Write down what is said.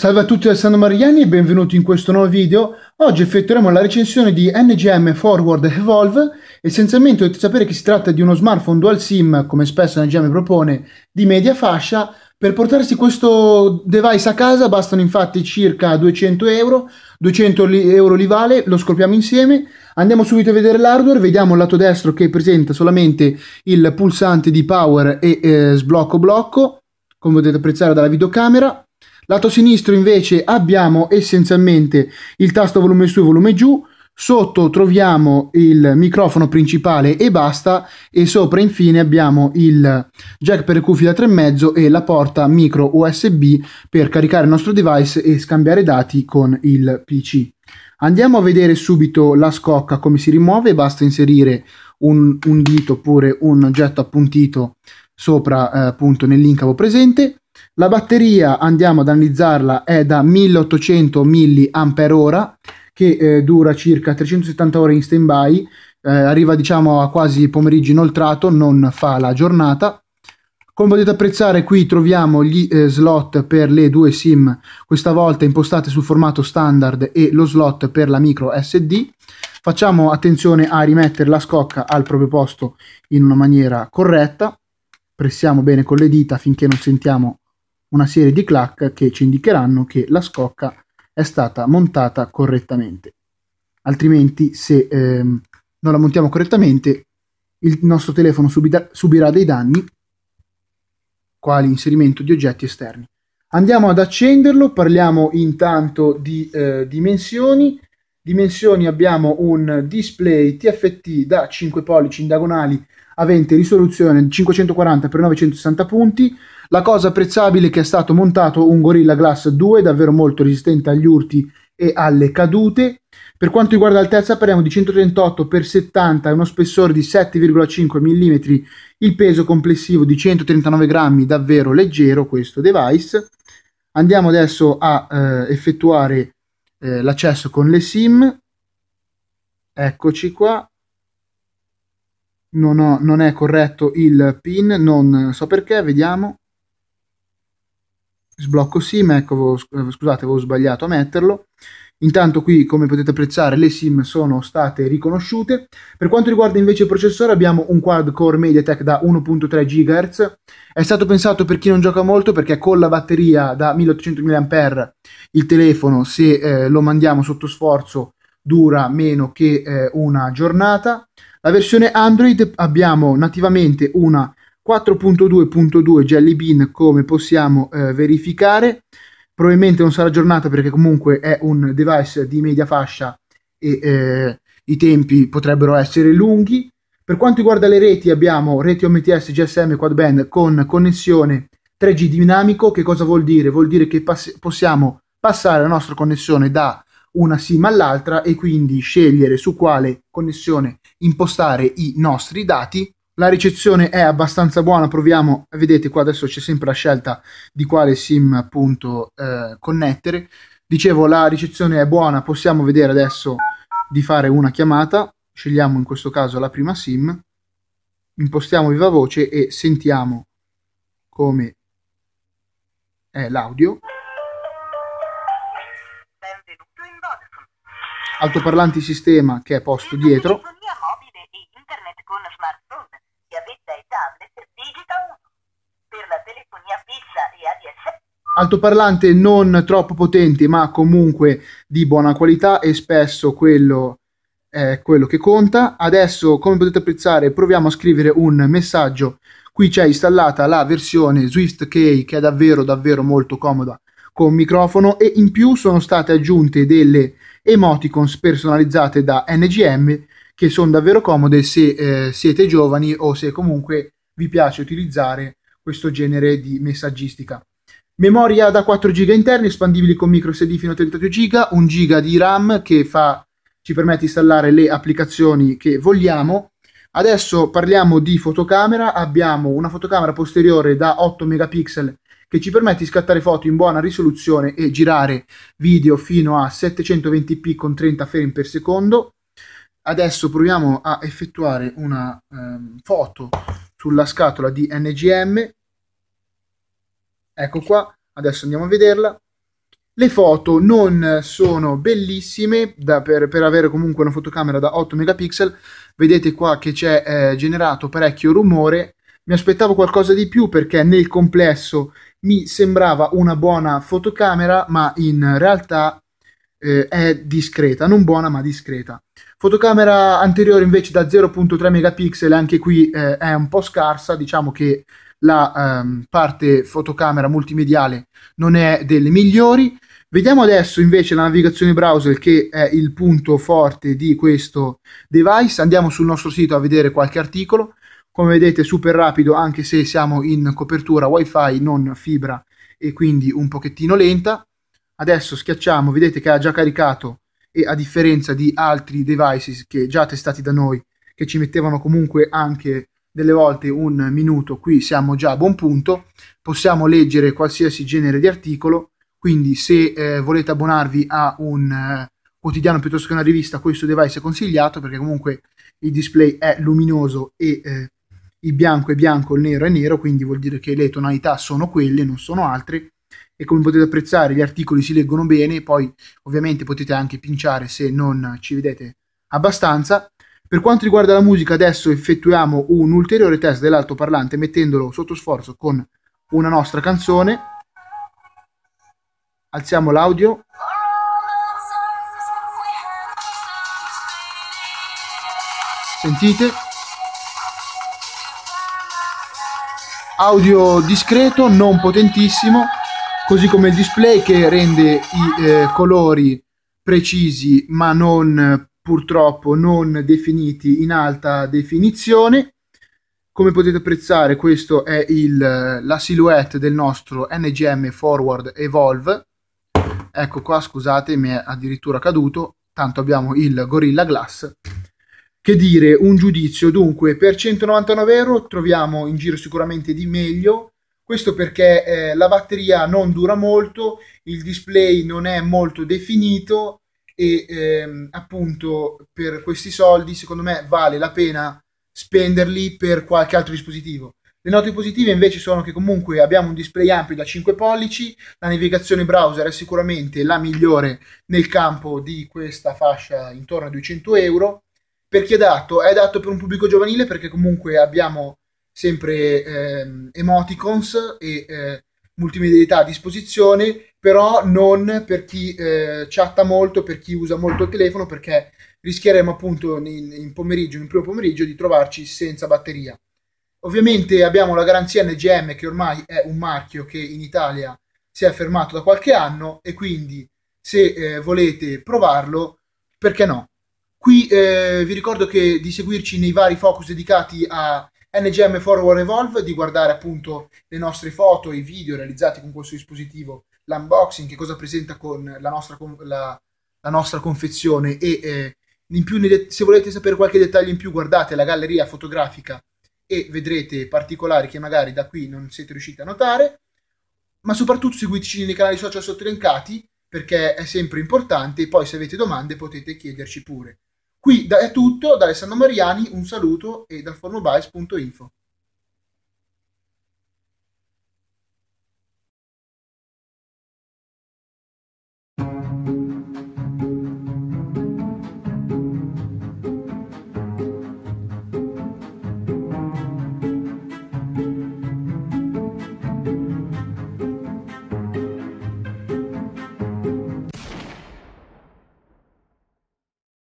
Salve a tutti da Sandro Mariani e benvenuti in questo nuovo video. Oggi effettueremo la recensione di NGM Forward Evolve. Essenzialmente dovete sapere che si tratta di uno smartphone dual SIM, come spesso NGM propone, di media fascia. Per portarsi questo device a casa bastano infatti circa 200 euro, 200 euro li vale, lo scopriamo insieme. Andiamo subito a vedere l'hardware, vediamo il lato destro che presenta solamente il pulsante di power e eh, sblocco blocco, come potete apprezzare dalla videocamera Lato sinistro invece abbiamo essenzialmente il tasto volume su e volume giù, sotto troviamo il microfono principale e basta e sopra infine abbiamo il jack per cuffie da 3,5 e la porta micro USB per caricare il nostro device e scambiare dati con il PC. Andiamo a vedere subito la scocca come si rimuove, basta inserire un, un dito oppure un oggetto appuntito sopra eh, appunto nell'incavo presente la batteria, andiamo ad analizzarla, è da 1800 mAh che eh, dura circa 370 ore in stand-by, eh, arriva diciamo a quasi pomeriggio inoltrato, non fa la giornata. Come potete apprezzare qui troviamo gli eh, slot per le due SIM, questa volta impostate sul formato standard e lo slot per la micro SD. Facciamo attenzione a rimettere la scocca al proprio posto in una maniera corretta pressiamo bene con le dita finché non sentiamo una serie di clac che ci indicheranno che la scocca è stata montata correttamente. Altrimenti, se ehm, non la montiamo correttamente, il nostro telefono subida- subirà dei danni, quali inserimento di oggetti esterni. Andiamo ad accenderlo, parliamo intanto di eh, dimensioni. Dimensioni abbiamo un display TFT da 5 pollici in diagonali avente risoluzione 540x960 punti. La cosa apprezzabile è che è stato montato un Gorilla Glass 2 davvero molto resistente agli urti e alle cadute. Per quanto riguarda l'altezza parliamo di 138 x 70 e uno spessore di 7,5 mm, il peso complessivo di 139 grammi, davvero leggero questo device. Andiamo adesso a eh, effettuare eh, l'accesso con le sim eccoci qua non, ho, non è corretto il pin non so perché vediamo sblocco SIM, ecco, avevo, eh, scusate, avevo sbagliato a metterlo. Intanto qui, come potete apprezzare, le SIM sono state riconosciute. Per quanto riguarda invece il processore, abbiamo un quad-core MediaTek da 1.3 GHz. È stato pensato per chi non gioca molto perché con la batteria da 1800 mAh il telefono, se eh, lo mandiamo sotto sforzo, dura meno che eh, una giornata. La versione Android abbiamo nativamente una 4.2.2 Jelly Bean, come possiamo eh, verificare, probabilmente non sarà aggiornata perché comunque è un device di media fascia e eh, i tempi potrebbero essere lunghi. Per quanto riguarda le reti abbiamo reti OMTS GSM quadband con connessione 3G dinamico, che cosa vuol dire? Vuol dire che pass- possiamo passare la nostra connessione da una SIM all'altra e quindi scegliere su quale connessione impostare i nostri dati la ricezione è abbastanza buona, proviamo, vedete qua adesso c'è sempre la scelta di quale sim appunto eh, connettere. Dicevo la ricezione è buona, possiamo vedere adesso di fare una chiamata, scegliamo in questo caso la prima sim, impostiamo viva voce e sentiamo come è l'audio. Altoparlanti sistema che è posto dietro. altoparlante non troppo potente ma comunque di buona qualità e spesso quello è quello che conta. Adesso, come potete apprezzare, proviamo a scrivere un messaggio. Qui c'è installata la versione Swift Key che è davvero davvero molto comoda con microfono e in più sono state aggiunte delle emoticons personalizzate da NGM che sono davvero comode se eh, siete giovani o se comunque vi piace utilizzare questo genere di messaggistica. Memoria da 4 GB interni, espandibili con micro SD fino a 32 GB, 1 GB di RAM che fa, ci permette di installare le applicazioni che vogliamo. Adesso parliamo di fotocamera, abbiamo una fotocamera posteriore da 8 megapixel che ci permette di scattare foto in buona risoluzione e girare video fino a 720p con 30 frame per secondo. Adesso proviamo a effettuare una ehm, foto sulla scatola di NGM ecco qua adesso andiamo a vederla le foto non sono bellissime da, per, per, avere comunque una fotocamera da 8 megapixel vedete qua che c'è eh, generato parecchio rumore mi aspettavo qualcosa di più perché nel complesso mi sembrava una buona fotocamera ma in realtà eh, è discreta non buona ma discreta fotocamera anteriore invece da 0.3 megapixel anche qui eh, è un po' scarsa diciamo che la ehm, parte fotocamera multimediale non è delle migliori. Vediamo adesso invece la navigazione browser che è il punto forte di questo device. Andiamo sul nostro sito a vedere qualche articolo. Come vedete super rapido anche se siamo in copertura wifi non fibra e quindi un pochettino lenta. Adesso schiacciamo, vedete che ha già caricato e a differenza di altri devices che già testati da noi che ci mettevano comunque anche delle volte un minuto, qui siamo già a buon punto, possiamo leggere qualsiasi genere di articolo, quindi se eh, volete abbonarvi a un eh, quotidiano piuttosto che una rivista, questo device è consigliato perché comunque il display è luminoso e eh, il bianco è bianco, il nero è nero, quindi vuol dire che le tonalità sono quelle, non sono altre. E come potete apprezzare, gli articoli si leggono bene, poi ovviamente potete anche pinciare se non ci vedete abbastanza. Per quanto riguarda la musica, adesso effettuiamo un ulteriore test dell'altoparlante mettendolo sotto sforzo con una nostra canzone. Alziamo l'audio. Sentite? Audio discreto, non potentissimo, così come il display che rende i eh, colori precisi ma non purtroppo non definiti in alta definizione. Come potete apprezzare, questo è il, la silhouette del nostro NGM Forward Evolve. Ecco qua, scusate, mi è addirittura caduto, tanto abbiamo il Gorilla Glass. Che dire, un giudizio, dunque, per 199 euro troviamo in giro sicuramente di meglio, questo perché eh, la batteria non dura molto, il display non è molto definito e ehm, appunto per questi soldi secondo me vale la pena spenderli per qualche altro dispositivo. Le note positive invece sono che comunque abbiamo un display ampio da 5 pollici, la navigazione browser è sicuramente la migliore nel campo di questa fascia intorno ai 200 euro. Per chi è adatto? È adatto per un pubblico giovanile perché comunque abbiamo sempre ehm, emoticons e eh, multimedialità a disposizione, però non per chi eh, chatta molto, per chi usa molto il telefono, perché rischieremo appunto in, in pomeriggio, in primo pomeriggio, di trovarci senza batteria. Ovviamente abbiamo la garanzia NGM che ormai è un marchio che in Italia si è affermato da qualche anno e quindi se eh, volete provarlo, perché no? Qui eh, vi ricordo che di seguirci nei vari focus dedicati a NGM Forward Evolve, di guardare appunto le nostre foto e i video realizzati con questo dispositivo, l'unboxing, che cosa presenta con la nostra, la, la nostra confezione e eh, in più, se volete sapere qualche dettaglio in più guardate la galleria fotografica e vedrete particolari che magari da qui non siete riusciti a notare, ma soprattutto seguiteci nei canali social sottolineati perché è sempre importante e poi se avete domande potete chiederci pure. Qui è tutto da Alessandro Mariani, un saluto e da formobiles.info.